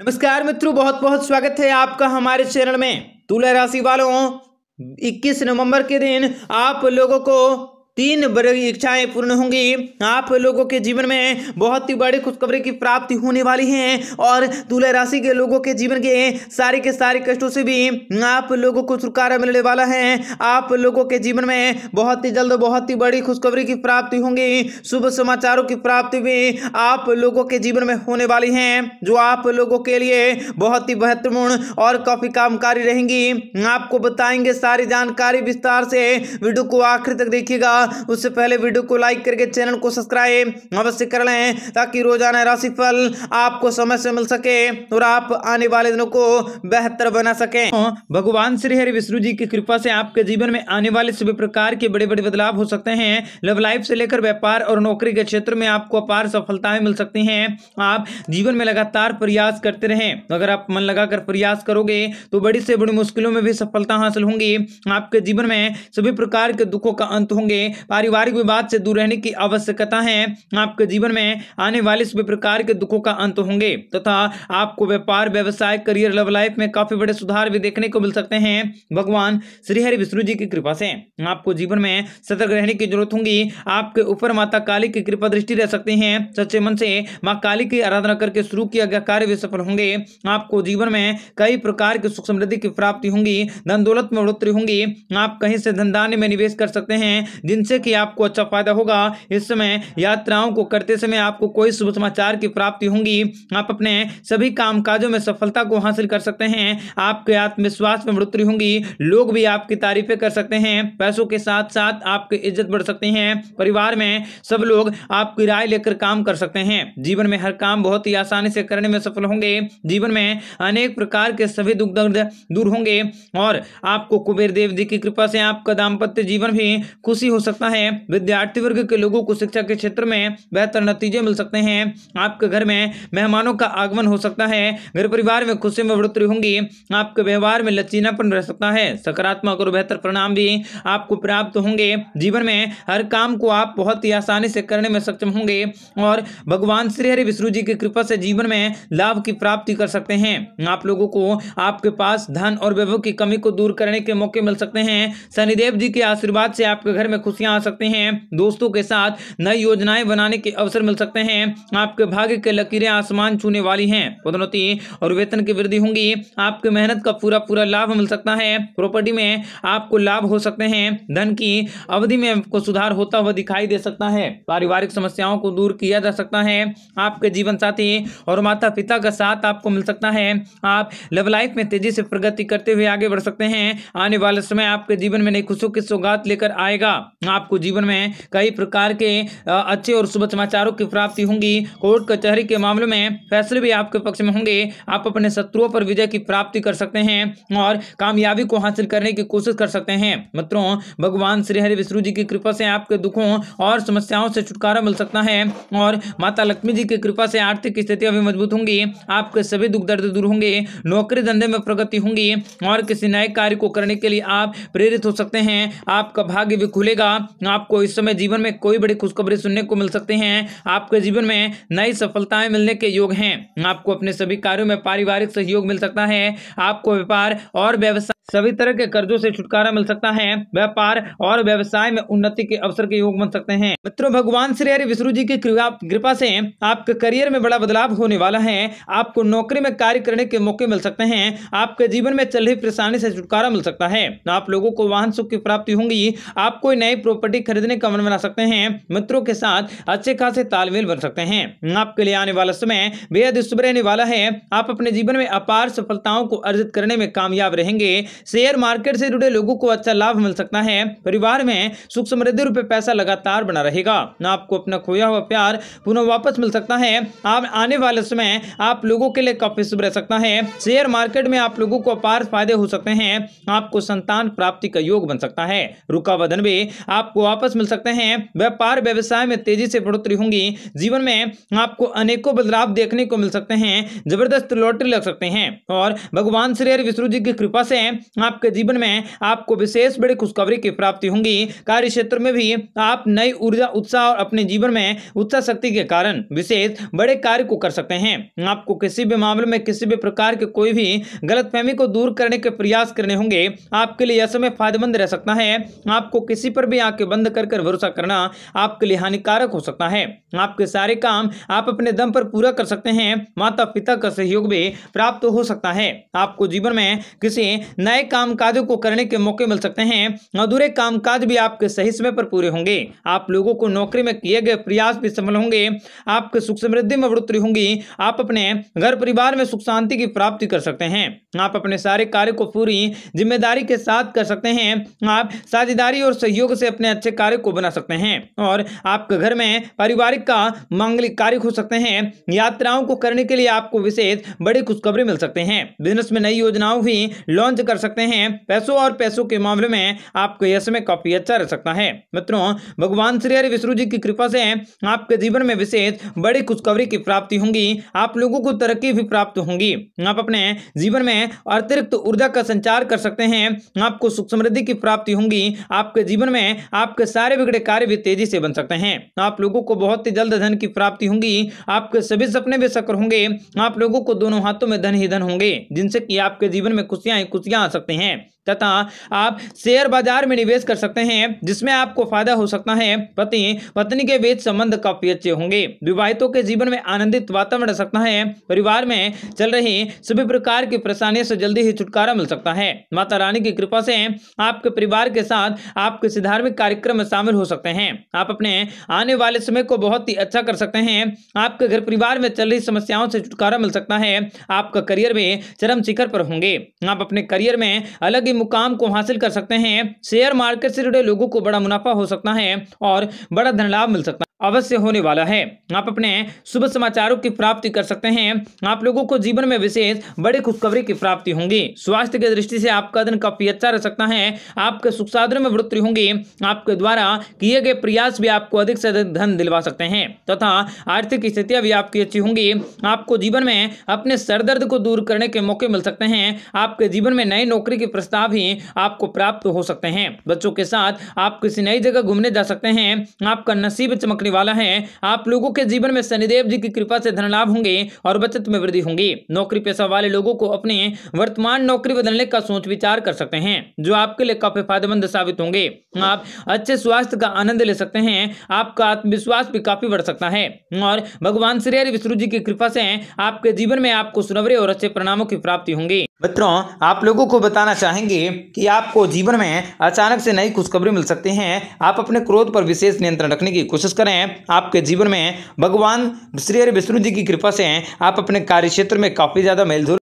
नमस्कार मित्रों बहुत बहुत स्वागत है आपका हमारे चैनल में तुला राशि वालों 21 नवंबर के दिन आप लोगों को तीन बड़ी इच्छाएं पूर्ण होंगी आप लोगों के जीवन में बहुत ही बड़ी खुशखबरी की प्राप्ति होने वाली है और तुला राशि के लोगों के जीवन के सारे के सारे कष्टों से भी आप लोगों को छुटकारा मिलने वाला है आप लोगों के जीवन में बहुत ही जल्द बहुत ही बड़ी खुशखबरी की प्राप्ति होंगी शुभ समाचारों की प्राप्ति भी आप लोगों के जीवन में होने वाली है जो आप लोगों के लिए बहुत ही महत्वपूर्ण और काफी कामकारी रहेंगी आपको बताएंगे सारी जानकारी विस्तार से वीडियो को आखिर तक देखिएगा उससे पहले वीडियो को लाइक करके चैनल को सब्सक्राइब अवश्य कर लें ताकि रोजाना राशिफल आपको समय से मिल सके और आप आने वाले दिनों को बेहतर बना सके भगवान श्री हरि विष्णु जी की कृपा से आपके जीवन में आने वाले सभी प्रकार के बड़े बड़े बदलाव हो सकते हैं लव लाइफ से लेकर व्यापार और नौकरी के क्षेत्र में आपको अपार सफलताएं मिल सकती हैं आप जीवन में लगातार प्रयास करते रहें अगर आप मन लगाकर प्रयास करोगे तो बड़ी से बड़ी मुश्किलों में भी सफलता हासिल होंगी आपके जीवन में सभी प्रकार के दुखों का अंत होंगे पारिवारिक विवाद से दूर रहने की आवश्यकता है आपके जीवन में आने वाले सभी प्रकार के दुखों का अंत होंगे तथा तो आपको व्यापार व्यवसाय करियर लव लाइफ में काफी बड़े सुधार भी देखने को मिल सकते हैं भगवान श्रीहरि विष्णु जी की कृपा से आपको जीवन में सतर्क रहने की जरूरत होगी आपके ऊपर माता काली की कृपा दृष्टि रह सकती है सच्चे मन से माँ काली की आराधना करके शुरू किया गया कार्य भी सफल होंगे आपको जीवन में कई प्रकार की सुख समृद्धि की प्राप्ति होंगी धन दौलत में बढ़ोतरी होंगी आप कहीं से धनदान में निवेश कर सकते हैं जिन जिनसे कि आपको अच्छा फायदा होगा इस समय यात्राओं को करते समय आपको कोई शुभ समाचार की प्राप्ति होंगी आप अपने सभी काम काजों में सफलता को हासिल कर सकते हैं आपके आत्मविश्वास में बढ़ोतरी होंगी लोग भी आपकी तारीफें कर सकते हैं पैसों के साथ साथ आपकी इज्जत बढ़ सकती है परिवार में सब लोग आपकी राय लेकर काम कर सकते हैं जीवन में हर काम बहुत ही आसानी से करने में सफल होंगे जीवन में अनेक प्रकार के सभी दुख दर्द दूर होंगे और आपको कुबेर देव जी की कृपा से आपका दाम्पत्य जीवन भी खुशी हो सकता सकता है विद्यार्थी वर्ग के लोगों को शिक्षा के क्षेत्र में बेहतर नतीजे मिल सकते हैं आपके घर में मेहमानों का आगमन हो सकता है घर परिवार में खुशी में बढ़ोतरी होंगी आपके व्यवहार में लचीनापन रह सकता है सकारात्मक और बेहतर परिणाम भी आपको प्राप्त होंगे जीवन में हर काम को आप बहुत ही आसानी से करने में सक्षम होंगे और भगवान श्री हरि विष्णु जी की कृपा से जीवन में लाभ की प्राप्ति कर सकते हैं आप लोगों को आपके पास धन और वैभव की कमी को दूर करने के मौके मिल सकते हैं शनिदेव जी के आशीर्वाद से आपके घर में खुशी से आ सकते हैं दोस्तों के साथ नई योजनाएं बनाने के अवसर मिल सकते हैं आपके भाग्य के लकीरें आसमान छूने वाली हैं पदोन्नति और वेतन की वृद्धि होंगी आपकी मेहनत का पूरा पूरा लाभ मिल सकता है प्रॉपर्टी में आपको लाभ हो सकते हैं धन की अवधि में आपको सुधार होता हुआ दिखाई दे सकता है पारिवारिक समस्याओं को दूर किया जा सकता है आपके जीवन साथी और माता पिता का साथ आपको मिल सकता है आप लव लाइफ में तेजी से प्रगति करते हुए आगे बढ़ सकते हैं आने वाले समय आपके जीवन में नई खुशों की सौगात लेकर आएगा आपको जीवन में कई प्रकार के अच्छे और शुभ समाचारों की प्राप्ति होंगी कोर्ट कचहरी के मामलों में फैसले भी आपके पक्ष में होंगे आप अपने शत्रुओं पर विजय की प्राप्ति कर सकते हैं और कामयाबी को हासिल करने की कोशिश कर सकते हैं मित्रों भगवान श्रीहरि विष्णु जी की कृपा से आपके दुखों और समस्याओं से छुटकारा मिल सकता है और माता लक्ष्मी जी की कृपा से आर्थिक स्थितियां भी मजबूत होंगी आपके सभी दुख दर्द दूर होंगे नौकरी धंधे में प्रगति होंगी और किसी नए कार्य को करने के लिए आप प्रेरित हो सकते हैं आपका भाग्य भी खुलेगा आपको इस समय जीवन में कोई बड़ी खुशखबरी सुनने को मिल सकते हैं आपके जीवन में नई सफलताएं मिलने के योग हैं आपको अपने सभी कार्यों में पारिवारिक सहयोग मिल सकता है आपको व्यापार और व्यवसाय सभी तरह के कर्जों से छुटकारा मिल सकता है व्यापार और व्यवसाय में उन्नति के अवसर के योग बन सकते हैं मित्रों भगवान श्री हरि विष्णु जी की कृपा से आपके करियर में बड़ा बदलाव होने वाला है आपको नौकरी में कार्य करने के मौके मिल सकते हैं आपके जीवन में चल रही परेशानी से छुटकारा मिल सकता है आप लोगों को वाहन सुख की प्राप्ति होंगी आप कोई नए प्रॉपर्टी खरीदने का मन बना सकते हैं मित्रों के साथ अच्छे खासे तालमेल बन सकते हैं आपके लिए आने वाला समय बेहद शुभ रहने वाला है आप अपने जीवन में अपार सफलताओं को अर्जित करने में कामयाब रहेंगे शेयर मार्केट से जुड़े लोगों को अच्छा लाभ मिल सकता है परिवार में सुख समृद्धि रूप पैसा लगातार बना रहेगा आपको अपना खोया हुआ प्यार पुनः वापस मिल सकता है आप आने वाले समय आप लोगों के लिए काफी शुभ रह सकता है शेयर मार्केट में आप लोगों को अपार फायदे हो सकते हैं आपको संतान प्राप्ति का योग बन सकता है रुका वधन भी आपको वापस मिल सकते हैं व्यापार व्यवसाय में तेजी से बढ़ोतरी होंगी जीवन में आपको अनेकों बदलाव देखने को मिल सकते हैं जबरदस्त लॉटरी लग सकते हैं और भगवान श्री हरि विष्णु जी की कृपा से आपके जीवन में आपको विशेष बड़ी खुशखबरी की प्राप्ति होंगी कार्य क्षेत्र में भी आप नई ऊर्जा उत्साह और अपने जीवन में उत्साह शक्ति के कारण विशेष बड़े कार्य को कर सकते हैं आपको किसी भी मामले में किसी भी प्रकार के कोई भी गलतफहमी को दूर करने के प्रयास करने होंगे आपके लिए यह समय फायदेमंद रह सकता है आपको किसी पर भी आंखें बंद कर कर भरोसा करना आपके लिए हानिकारक हो सकता है आपके सारे काम आप अपने दम पर पूरा कर सकते हैं माता पिता का सहयोग भी प्राप्त हो सकता है आपको जीवन में किसी नए कामकाजों को करने के मौके मिल सकते हैं अधूरे कामकाज भी आपके सही समय पर पूरे होंगे आप लोगों को नौकरी में किए गए प्रयास भी सफल होंगे आपके सुख समृद्धि में बढ़ोतरी होंगी आप अपने घर परिवार में सुख शांति की प्राप्ति कर सकते हैं आप अपने सारे कार्य को पूरी जिम्मेदारी के साथ कर सकते हैं आप साझेदारी और सहयोग से अपने अच्छे कार्य को बना सकते हैं और आपके घर में पारिवारिक का मांगलिक कार्य हो सकते हैं यात्राओं को करने के लिए आपको विशेष बड़ी खुशखबरी मिल सकते हैं बिजनेस में नई योजनाओं भी लॉन्च कर सकते हैं पैसों और पैसों के मामले में आपको यह समय काफी अच्छा रह सकता है मित्रों भगवान श्री हरि विष्णु जी की कृपा से आपके जीवन में विशेष बड़ी खुशखबरी की प्राप्ति होंगी आप लोगों को तरक्की भी प्राप्त होंगी आप अपने जीवन में अतिरिक्त ऊर्जा का संचार कर सकते हैं आपको सुख समृद्धि की प्राप्ति होंगी आपके जीवन में आपके सारे बिगड़े कार्य भी तेजी से बन सकते हैं आप लोगों को बहुत ही जल्द धन की प्राप्ति होगी आपके सभी सपने भी सक्र होंगे आप लोगों को दोनों हाथों में धन ही धन होंगे जिनसे की आपके जीवन में खुशियां ही खुशियां आ सकते हैं तथा आप शेयर बाजार में निवेश कर सकते हैं जिसमें आपको फायदा हो सकता है पति पत्नी के बीच संबंध काफी अच्छे होंगे विवाहितों के जीवन में आनंदित वातावरण सकता है परिवार में चल रही सभी प्रकार की परेशानियों से जल्दी ही छुटकारा मिल सकता है माता रानी की कृपा से आपके परिवार के साथ आप किसी धार्मिक कार्यक्रम में शामिल हो सकते हैं आप अपने आने वाले समय को बहुत ही अच्छा कर सकते हैं आपके घर परिवार में चल रही समस्याओं से छुटकारा मिल सकता है आपका करियर भी चरम शिखर पर होंगे आप अपने करियर में अलग ही मुकाम को हासिल कर सकते हैं शेयर मार्केट से जुड़े लोगों को बड़ा मुनाफा हो सकता है और बड़ा धन लाभ मिल सकता है अवश्य होने वाला है आप अपने शुभ समाचारों की प्राप्ति कर सकते हैं आप लोगों को जीवन में विशेष बड़ी खुशखबरी की प्राप्ति होंगी स्वास्थ्य की दृष्टि से आपका दिन काफी अच्छा रह सकता है आपके सुख साधन में वृद्धि होंगी आपके द्वारा किए गए प्रयास भी आपको अधिक से अधिक धन दिलवा सकते हैं तथा तो आर्थिक स्थितियां भी आपकी अच्छी होंगी आपको जीवन में अपने सरदर्द को दूर करने के मौके मिल सकते हैं आपके जीवन में नई नौकरी के प्रस्ताव ही आपको प्राप्त हो सकते हैं बच्चों के साथ आप किसी नई जगह घूमने जा सकते हैं आपका नसीब चमकने होने वाला है आप लोगों के जीवन में शनिदेव जी की कृपा से धन लाभ होंगे और बचत में वृद्धि होंगी नौकरी पेशा वाले लोगों को अपने वर्तमान नौकरी बदलने का सोच विचार कर सकते हैं जो आपके लिए काफी फायदेमंद साबित होंगे आप अच्छे स्वास्थ्य का आनंद ले सकते हैं आपका आत्मविश्वास भी काफी बढ़ सकता है और भगवान श्री हरि विष्णु जी की कृपा से आपके जीवन में आपको सुनवरे और अच्छे परिणामों की प्राप्ति होंगी मित्रों आप लोगों को बताना चाहेंगे कि आपको जीवन में अचानक से नई खुशखबरी मिल सकती है आप अपने क्रोध पर विशेष नियंत्रण रखने की कोशिश करें आपके जीवन में भगवान श्री हरि विष्णु जी की कृपा से आप अपने कार्य क्षेत्र में काफ़ी ज़्यादा मेलजोल